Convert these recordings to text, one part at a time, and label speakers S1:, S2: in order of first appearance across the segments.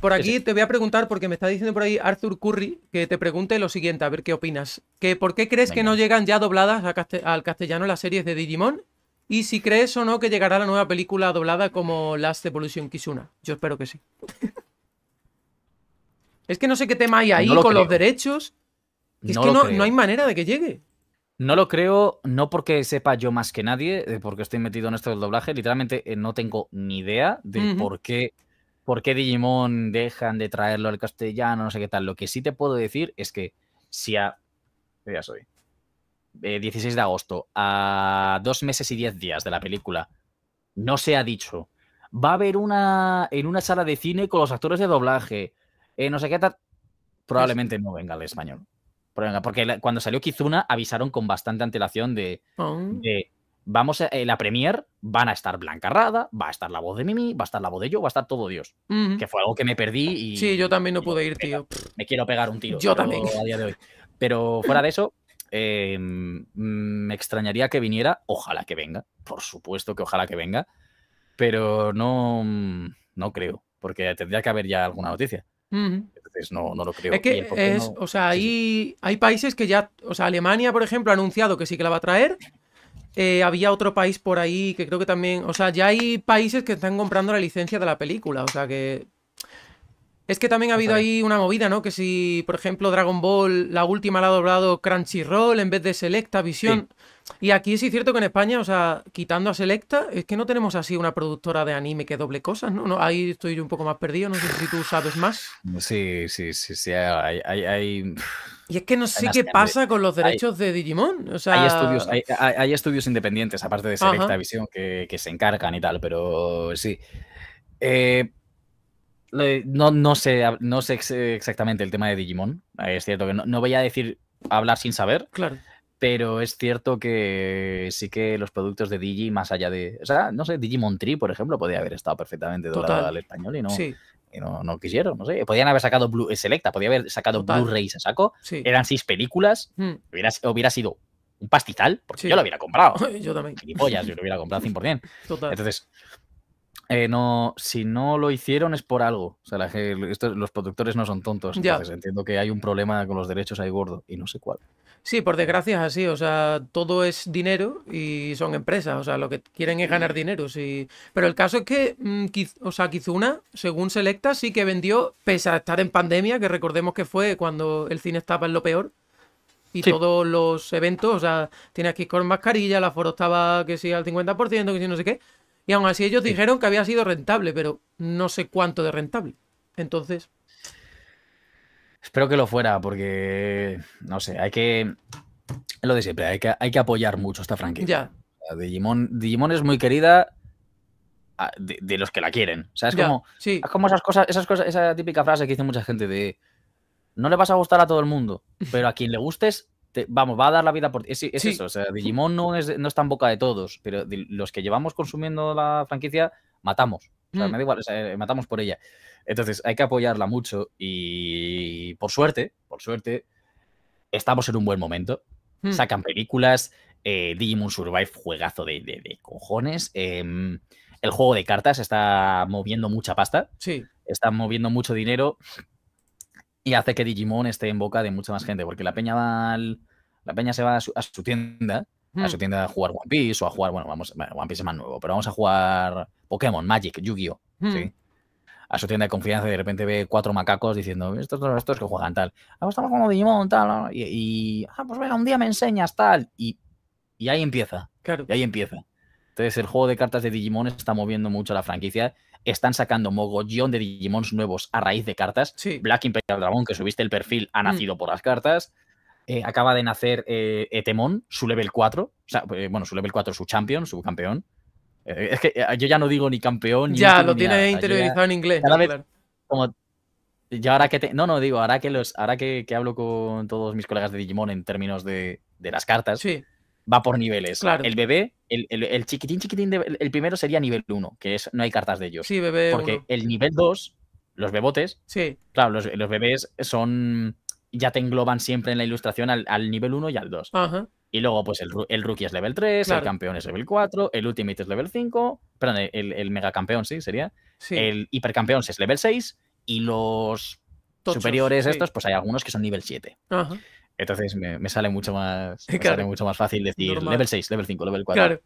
S1: por aquí te voy a preguntar, porque me está diciendo por ahí Arthur Curry, que te pregunte lo siguiente, a ver qué opinas. Que, ¿Por qué crees que no llegan ya dobladas al castellano las series de Digimon? Y si crees o no que llegará la nueva película doblada como Last Evolution Kizuna. Yo espero que sí. es que no sé qué tema hay ahí con los derechos.
S2: Es que no, hay
S1: manera de que llegue.
S2: No lo creo, no porque sepa yo más que nadie, eh, porque estoy metido en esto del doblaje. Literalmente eh, no tengo ni idea de por qué por qué Digimon dejan de traerlo al castellano, no sé qué tal. Lo que sí te puedo decir es que si a... ¿Qué soy? 16 eh, de agosto, a dos meses y diez días de la película, no se ha dicho. Va a haber una en una sala de cine con los actores de doblaje. Eh, no sé qué tal. Probablemente no venga el español. Porque cuando salió Kizuna avisaron con bastante antelación de vamos a, la premier van a estar Blanca Rada, va a estar la voz de Mimi, va a estar la voz de yo, va a estar todo Dios. Que fue algo que me perdí y... Sí, yo también no pude ir, tío. Me quiero pegar un tiro. Yo también. A día de hoy. Pero fuera de eso, em, mm, me extrañaría que viniera, ojalá que venga, por supuesto que ojalá que venga, pero no, mm, no creo, porque tendría que haber ya alguna noticia. Entonces no, lo creo. Es que o
S1: sea, hay, hay países que ya, o sea, Alemania, por ejemplo, ha anunciado que sí que la va a traer. Eh, había otro país por ahí que creo que también. O sea, ya hay países que están comprando la licencia de la película. O sea que es que también ha habido ahí una movida, ¿no? Que si, por ejemplo, Dragon Ball, la última la ha doblado Crunchyroll en vez de Selecta Visión. Y aquí sí es cierto que en España, o sea, quitando a Selecta, es que no tenemos así una productora de anime que doble cosas, ¿no? no ahí estoy yo un poco más perdido, no sé si tú sabes más.
S2: Sí, sí, sí, sí, hay... hay, Y es que no sé qué pasa con los derechos
S1: de Digimon. hay,
S2: estudios, independientes, aparte de Selecta Visión, que, que se encargan y tal, pero sí. Eh, eh, no, no, sé, no sé exactamente el tema de Digimon. Eh, es cierto que no, voy a decir hablar sin saber. Claro. Pero es cierto que sí que los productos de Digi, más allá de. O sea, no sé, Digimon Tree, por ejemplo, podría haber estado perfectamente doblado al español y no. no, quisieron, no sé. Podían haber sacado Blue, eh, Selecta, podía haber sacado blu ray se saco. Eran seis películas. Hmm. Hubiera, hubiera sido un pastizal, porque yo lo hubiera comprado. yo también. pollas, yo lo hubiera comprado 100%. Total. Entonces, eh, no, si no lo hicieron es por algo. O sea, los productores no son tontos. Ya. entiendo que hay un problema con los derechos ahí gordo y no sé cuál.
S1: Sí, por desgracia es así. O sea, todo es dinero y son empresas. O sea, lo que quieren es ganar dinero. Sí. Pero el caso es que, mm, o sea, Kizuna, según Selecta, sí que vendió, pese a estar en pandemia, que recordemos que fue cuando el cine estaba en lo peor. Y todos los eventos, o sea, tienes que ir con mascarilla, la aforo estaba que sí al 50%, que sí no sé qué. Y aún así ellos dijeron que había sido rentable, pero no sé cuánto de rentable. Entonces...
S2: Espero que lo fuera, porque, no sé, hay que... lo de siempre, hay que, hay que apoyar mucho esta franquicia. Ya. Digimon, Digimon es muy querida ah, de, los que la quieren. O es como, es como esas cosas, esas cosas, esa típica frase que dice mucha gente de no le vas a gustar a todo el mundo, pero a quien le gustes vamos, va a dar la vida por ti. Es, eso, o sea, Digimon no, es, no está en boca de todos, pero los que llevamos consumiendo la franquicia, matamos. O sea, mm. me da igual, eh, matamos por ella. Entonces, hay que apoyarla mucho y por suerte, por suerte, estamos en un buen momento. Mm. Sacan películas, eh, Digimon Survive, juegazo de, cojones. Em, el juego de cartas está moviendo mucha pasta. Sí. Está moviendo mucho dinero y hace que Digimon esté en boca de mucha más gente, porque la peña va la peña se va a su, tienda, a su hmm. tienda a jugar One Piece o a jugar, bueno, vamos, One Piece es más nuevo, pero vamos a jugar Pokémon, Magic, Yu-Gi-Oh, hmm. ¿sí? A su tienda de confianza y de repente ve cuatro macacos diciendo, estos son estos que juegan tal, ah, pues estamos como Digimon, tal, y, ah, pues venga, un día me enseñas, tal, y, y ahí empieza, y ahí empieza. Entonces el juego de cartas de Digimon está moviendo mucho la franquicia están sacando mogollón de Digimons nuevos a raíz de cartas. Black Imperial Dragon, que subiste el perfil, ha mm. nacido por las cartas. Eh, acaba de nacer eh, Etemon, su level 4. O sea, eh, bueno, su level 4 su champion, su campeón. es que yo ya no digo ni campeón ni Ya, lo tiene interiorizado en inglés. yo ahora que te, no, no, digo, ahora que los, ahora que, que, hablo con todos mis colegas de Digimon en términos de, de las cartas, sí va por niveles. El bebé, el, chiquitín, chiquitín, el primero sería nivel 1, que es no hay cartas de ellos. Sí, bebé. Porque el nivel 2, los bebotes, sí. claro, los, bebés son. ya te engloban siempre en la ilustración al, nivel 1 y al 2. Y luego, pues el, rookie es level 3, el campeón es level 4, el ultimate es level 5, perdón, el, megacampeón, sí, sería. Sí. El hipercampeón es level 6 y los
S1: superiores estos, pues
S2: hay algunos que son nivel 7. Ajá. Entonces me, sale mucho más mucho más fácil decir level 6, level 5, level 4. Claro.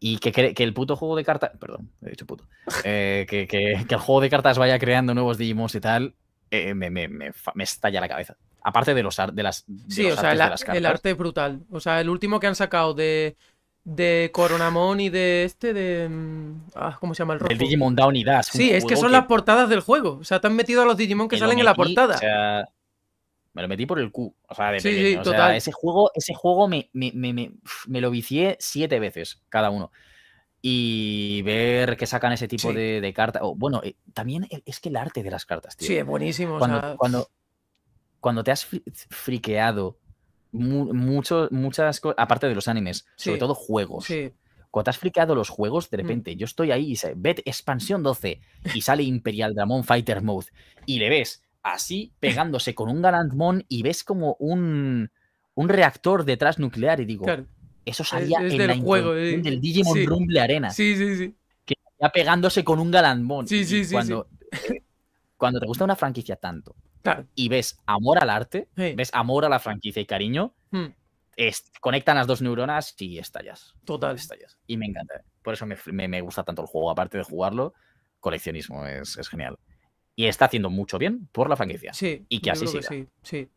S2: Y que, el puto juego de cartas. Perdón, he dicho puto. Eh, que, el juego de cartas vaya creando nuevos Digimons y tal. Eh, me, estalla la cabeza. Aparte de los de las. De sí, o sea, el, las arte
S1: brutal. O sea, el último que han sacado de, de Coronamon y de este, de. Mm, ah, ¿Cómo se llama el rojo? El Digimon
S2: Down y Dash. Sí, es que son las
S1: portadas del juego. O sea, te han metido a los Digimon que salen en la portada. O sea, me lo
S2: metí por el Q. O sea, de sí, total. ese juego, ese juego me, me, lo vicié siete veces cada uno. Y ver que sacan ese tipo de, cartas. bueno, eh, también e, es que el arte de las cartas, tío. Sí, es buenísimo. Cuando, cuando, te has friqueado mucho, muchas cosas, aparte de los animes, sobre todo juegos. cuando te has friqueado los juegos, de mm. repente yo estoy ahí y se, expansión 12 y sale Imperial Dragon Fighter Mode y le ves así pegándose con un Galantmon y ves como un, reactor detrás nuclear y digo, eso salía en del juego, eh, del Digimon Rumble Arena. Sí, sí, sí. Que ya pegándose con un Galantmon. Cuando, te gusta una franquicia tanto y ves amor al arte, ves amor a la franquicia y cariño, hmm. conectan las dos neuronas y estallas. Total. Estallas. Y me encanta. Por eso me, gusta tanto el juego, aparte de jugarlo, coleccionismo es genial y está haciendo mucho bien por la franquicia. Sí, y que así siga. sí,
S1: sí.